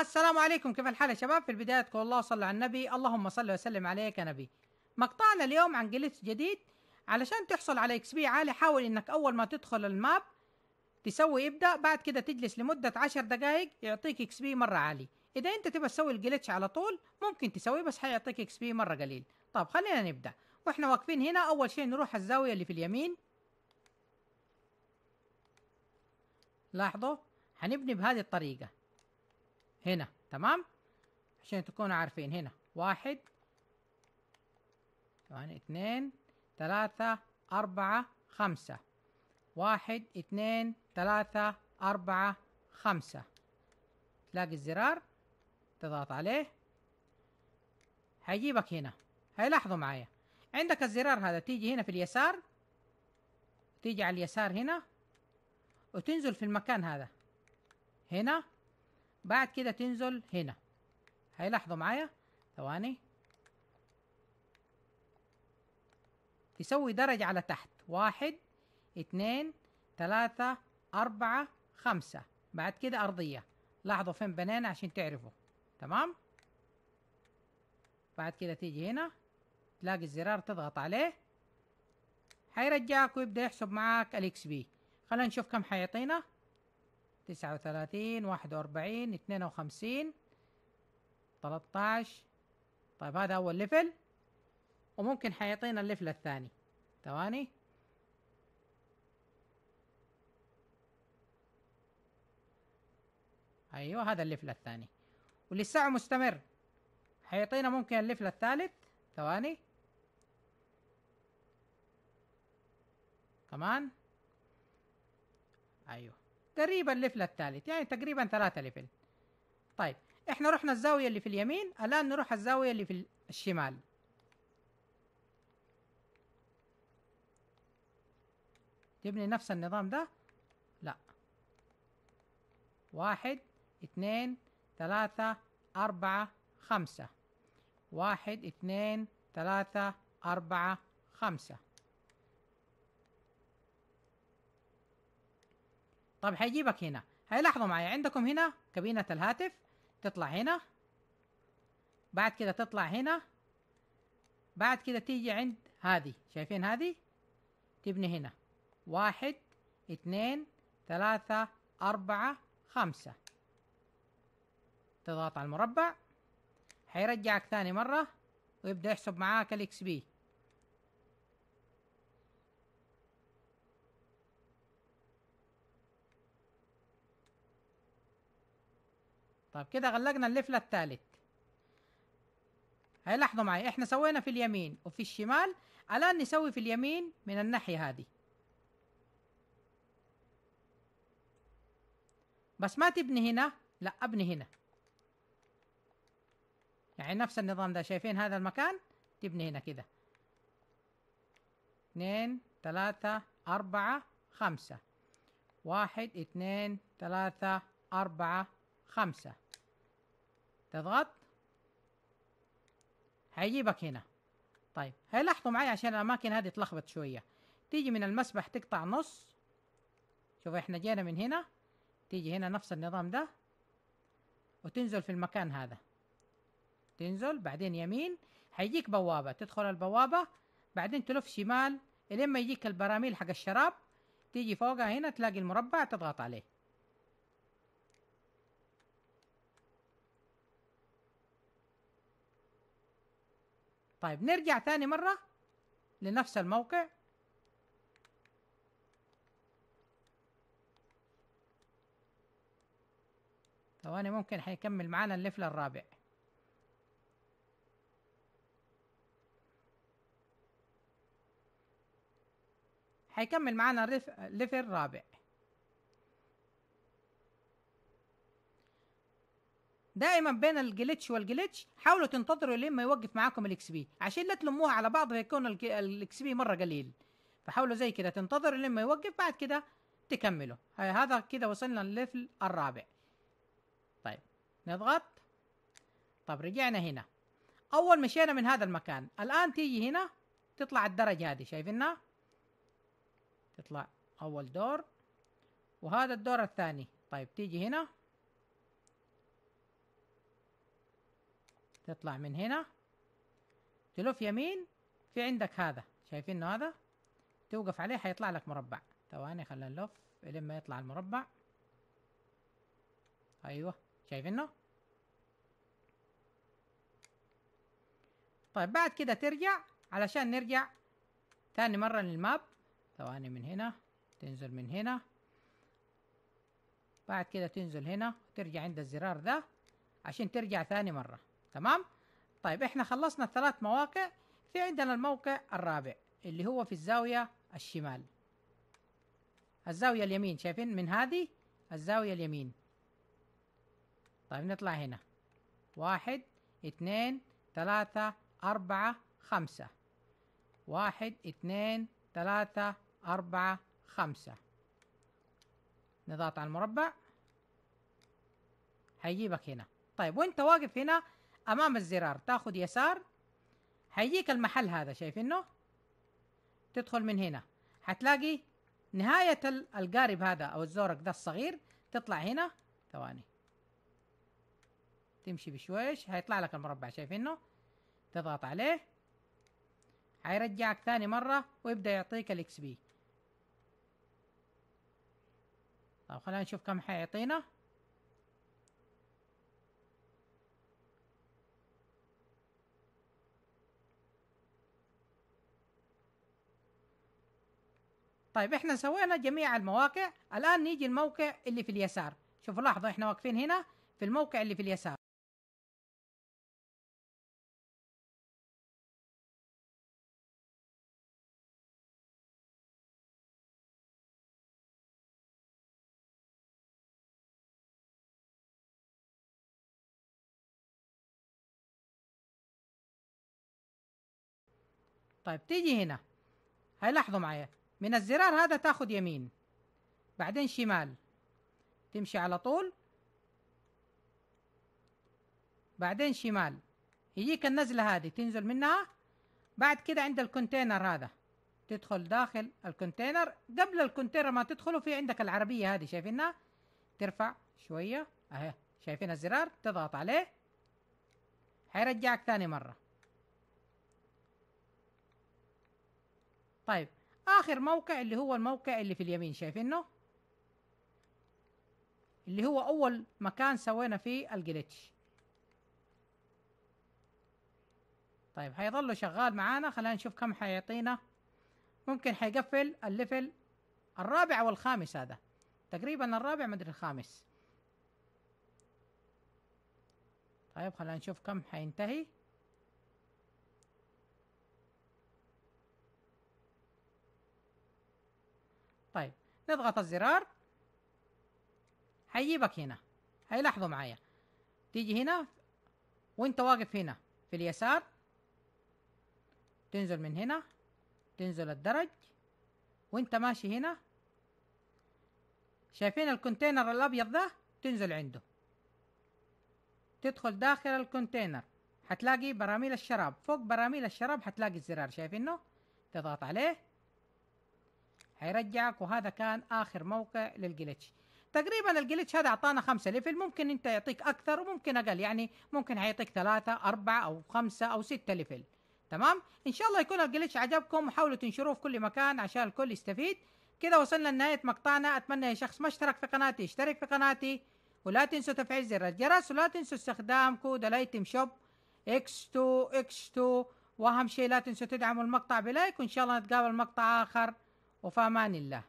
السلام عليكم كيف الحال يا شباب في البداية تقول الله صلى على النبي اللهم صل وسلم عليك يا نبي مقطعنا اليوم عن جليتش جديد علشان تحصل على اكس بي عالي حاول انك اول ما تدخل الماب تسوي ابدا بعد كده تجلس لمدة عشر دقايق يعطيك اكس بي مرة عالي اذا انت تبغى تسوي الجلتش على طول ممكن تسويه بس حيعطيك اكس بي مره قليل طب خلينا نبدا واحنا واقفين هنا اول شيء نروح الزاويه اللي في اليمين لاحظوا هنبني بهذه الطريقه هنا تمام عشان تكونوا عارفين هنا واحد ثواني اثنين ثلاثة أربعة خمسة واحد اثنين ثلاثة أربعة خمسة تلاقي الزرار تضغط عليه هيجيبك هنا هيلاحظوا معايا عندك الزرار هذا تيجي هنا في اليسار تيجي على اليسار هنا وتنزل في المكان هذا هنا بعد كده تنزل هنا هيلاحظوا معايا ثواني تسوي درجة على تحت واحد اتنين تلاتة أربعة خمسة بعد كده أرضية لاحظوا فين بنينا عشان تعرفوا تمام بعد كده تيجي هنا تلاقي الزرار تضغط عليه حيرجعك ويبدأ يحسب معاك الاكس بي خلينا نشوف كم حيعطينا تسعة وثلاثين واحد وأربعين اثنين وخمسين تلتاش طيب هذا أول ليفل وممكن حيعطينا الليفل الثاني ثواني أيوه هذا الليفل الثاني واللي مستمر هيعطينا ممكن الليفل الثالث ثواني كمان ايوه تقريبا الليفل الثالث يعني تقريبا ثلاثة ليفل طيب احنا رحنا الزاوية اللي في اليمين الان نروح الزاوية اللي في الشمال تبني نفس النظام ده لا واحد اثنين ثلاثة أربعة خمسة واحد اثنين ثلاثة أربعة خمسة طب حيجيبك هنا هاي لحظة معي عندكم هنا كابينة الهاتف تطلع هنا بعد كده تطلع هنا بعد كده تيجي عند هذه شايفين هذه تبني هنا واحد اثنين ثلاثة أربعة خمسة تضغط على المربع حيرجعك ثاني مرة ويبدأ يحسب معاك الاكس بي طيب كده غلقنا اللفلة الثالث هاي لاحظوا معي احنا سوينا في اليمين وفي الشمال الان نسوي في اليمين من الناحية هذه بس ما تبني هنا لا ابني هنا يعني نفس النظام ده شايفين هذا المكان تبني هنا كده اثنين ثلاثة أربعة خمسة واحد اثنين ثلاثة أربعة خمسة تضغط هيجيبك هنا طيب هيلاحظوا معي عشان الأماكن هذه تلخبط شوية تيجي من المسبح تقطع نص شوف احنا جينا من هنا تيجي هنا نفس النظام ده وتنزل في المكان هذا تنزل بعدين يمين هيجيك بوابه تدخل البوابه بعدين تلف شمال الين ما يجيك البراميل حق الشراب تيجي فوقها هنا تلاقي المربع تضغط عليه طيب نرجع ثاني مرة لنفس الموقع ثواني ممكن حيكمل معانا اللفل الرابع حيكمل معانا ليفل رابع دائما بين الجليتش والجليتش حاولوا تنتظروا لين ما يوقف معاكم الاكس بي عشان لا تلموها على بعض فيكون الاكس بي مره قليل فحاولوا زي كده تنتظروا لين ما يوقف بعد كده تكملوا هذا كده وصلنا للليفل الرابع طيب نضغط طب رجعنا هنا اول مشينا من هذا المكان الان تيجي هنا تطلع الدرجه هذه شايفينها تطلع اول دور وهذا الدور الثاني طيب تيجي هنا تطلع من هنا تلف يمين في عندك هذا شايفين هذا توقف عليه حيطلع لك مربع ثواني خلينا نلف لما يطلع المربع ايوه شايفينه طيب بعد كده ترجع علشان نرجع ثاني مرة للماب ثواني من هنا تنزل من هنا بعد كده تنزل هنا وترجع عند الزرار ده عشان ترجع ثاني مرة تمام طيب احنا خلصنا الثلاث مواقع في عندنا الموقع الرابع اللي هو في الزاوية الشمال الزاوية اليمين شايفين من هذه الزاوية اليمين طيب نطلع هنا واحد اثنين ثلاثة أربعة خمسة واحد اثنين ثلاثة أربعة خمسة نضغط على المربع هيجيبك هنا طيب وانت واقف هنا امام الزرار تاخد يسار هيجيك المحل هذا شايفينه تدخل من هنا هتلاقي نهاية القارب هذا او الزورق ده الصغير تطلع هنا ثواني تمشي بشويش هيطلع لك المربع شايفينه تضغط عليه هيرجعك ثاني مرة ويبدأ يعطيك الاكس بي طيب خلينا نشوف كم حيعطينا طيب احنا سوينا جميع المواقع الان نيجي الموقع اللي في اليسار شوفوا لاحظوا احنا واقفين هنا في الموقع اللي في اليسار طيب تيجي هنا لاحظوا معايا من الزرار هذا تاخذ يمين بعدين شمال تمشي على طول بعدين شمال يجيك النزلة هذه تنزل منها بعد كده عند الكونتينر هذا تدخل داخل الكونتينر قبل الكونتينر ما تدخله في عندك العربية هذه شايفينها ترفع شوية اهي شايفين الزرار تضغط عليه حيرجعك ثاني مرة طيب اخر موقع اللي هو الموقع اللي في اليمين شايفينه اللي هو اول مكان سوينا فيه الجليتش طيب حيظله شغال معانا خلينا نشوف كم حيعطينا ممكن حيقفل الليفل الرابع والخامس هذا تقريبا الرابع مدري الخامس طيب خلينا نشوف كم حينتهي نضغط الزرار هيجيبك هنا هيلاحظوا معايا تيجي هنا وانت واقف هنا في اليسار تنزل من هنا تنزل الدرج وانت ماشي هنا شايفين الكونتينر الابيض ده تنزل عنده تدخل داخل الكونتينر هتلاقي براميل الشراب فوق براميل الشراب هتلاقي الزرار شايفينه تضغط عليه هيرجعك وهذا كان اخر موقع للجلتش تقريبا الجلتش هذا اعطانا خمسة ليفل ممكن انت يعطيك اكثر وممكن اقل يعني ممكن هيعطيك ثلاثة اربعة او خمسة او ستة ليفل تمام ان شاء الله يكون الجلتش عجبكم وحاولوا تنشروه في كل مكان عشان الكل يستفيد كذا وصلنا لنهاية مقطعنا اتمنى يا شخص ما اشترك في قناتي اشترك في قناتي ولا تنسوا تفعيل زر الجرس ولا تنسوا استخدام كود الايتم شوب اكس 2 اكس 2 واهم شيء لا تنسوا تدعموا المقطع بلايك وان شاء الله نتقابل مقطع اخر وفي أمان الله